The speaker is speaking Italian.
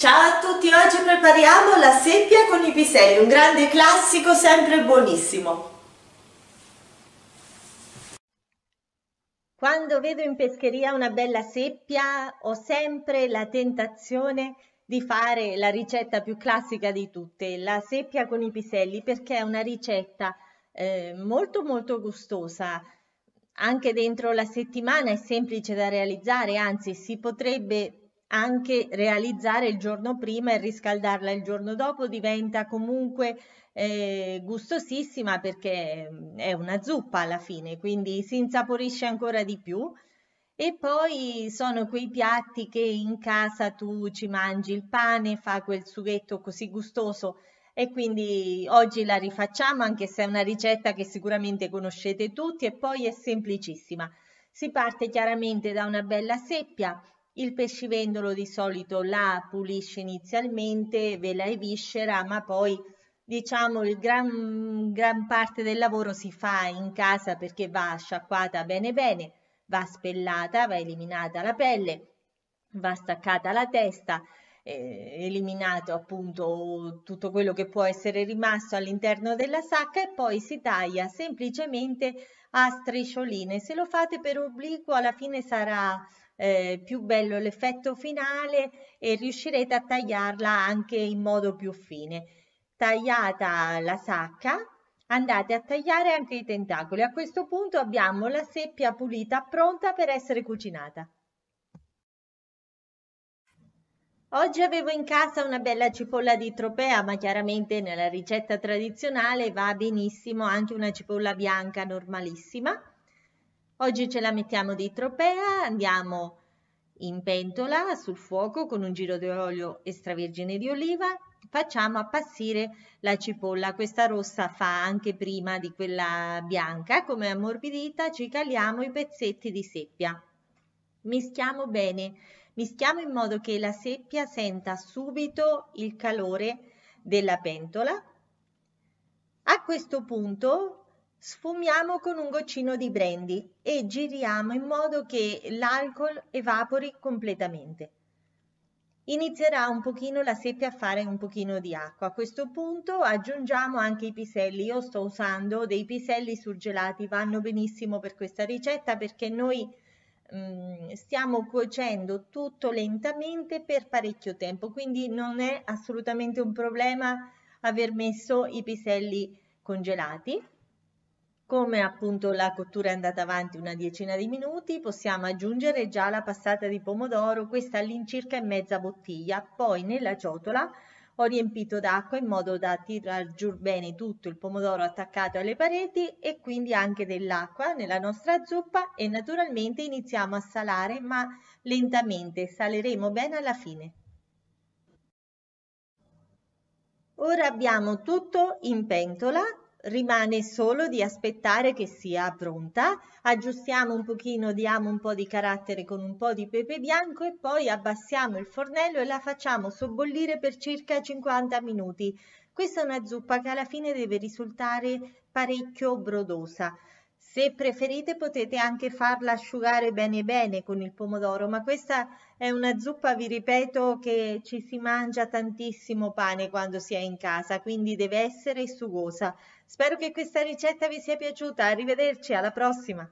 Ciao a tutti, oggi prepariamo la seppia con i piselli, un grande classico sempre buonissimo. Quando vedo in pescheria una bella seppia ho sempre la tentazione di fare la ricetta più classica di tutte, la seppia con i piselli, perché è una ricetta eh, molto molto gustosa, anche dentro la settimana è semplice da realizzare, anzi si potrebbe anche realizzare il giorno prima e riscaldarla il giorno dopo diventa comunque eh, gustosissima perché mm, è una zuppa alla fine, quindi si insaporisce ancora di più. E poi sono quei piatti che in casa tu ci mangi il pane, fa quel sughetto così gustoso e quindi oggi la rifacciamo anche se è una ricetta che sicuramente conoscete tutti e poi è semplicissima. Si parte chiaramente da una bella seppia, il pescivendolo di solito la pulisce inizialmente, vela e viscera, ma poi diciamo il gran, gran parte del lavoro si fa in casa perché va sciacquata bene bene, va spellata, va eliminata la pelle, va staccata la testa, eh, eliminato appunto tutto quello che può essere rimasto all'interno della sacca e poi si taglia semplicemente a striscioline. Se lo fate per obliquo alla fine sarà eh, più bello l'effetto finale e riuscirete a tagliarla anche in modo più fine. Tagliata la sacca, andate a tagliare anche i tentacoli. A questo punto abbiamo la seppia pulita pronta per essere cucinata. Oggi avevo in casa una bella cipolla di tropea, ma chiaramente nella ricetta tradizionale va benissimo anche una cipolla bianca normalissima. Oggi ce la mettiamo di tropea, andiamo in pentola sul fuoco con un giro di olio extravergine di oliva, facciamo appassire la cipolla, questa rossa fa anche prima di quella bianca, come ammorbidita ci caliamo i pezzetti di seppia. Mischiamo bene, mischiamo in modo che la seppia senta subito il calore della pentola. A questo punto Sfumiamo con un goccino di brandy e giriamo in modo che l'alcol evapori completamente. Inizierà un pochino la seppia a fare un pochino di acqua. A questo punto aggiungiamo anche i piselli. Io sto usando dei piselli surgelati, vanno benissimo per questa ricetta perché noi mm, stiamo cuocendo tutto lentamente per parecchio tempo, quindi non è assolutamente un problema aver messo i piselli congelati. Come appunto la cottura è andata avanti una decina di minuti, possiamo aggiungere già la passata di pomodoro, questa all'incirca in mezza bottiglia. Poi nella ciotola ho riempito d'acqua in modo da tirar giù bene tutto il pomodoro attaccato alle pareti e quindi anche dell'acqua nella nostra zuppa e naturalmente iniziamo a salare ma lentamente, saleremo bene alla fine. Ora abbiamo tutto in pentola rimane solo di aspettare che sia pronta, aggiustiamo un pochino, diamo un po' di carattere con un po' di pepe bianco e poi abbassiamo il fornello e la facciamo sobbollire per circa 50 minuti. Questa è una zuppa che alla fine deve risultare parecchio brodosa. Se preferite potete anche farla asciugare bene bene con il pomodoro, ma questa è una zuppa, vi ripeto, che ci si mangia tantissimo pane quando si è in casa, quindi deve essere sugosa. Spero che questa ricetta vi sia piaciuta, arrivederci, alla prossima!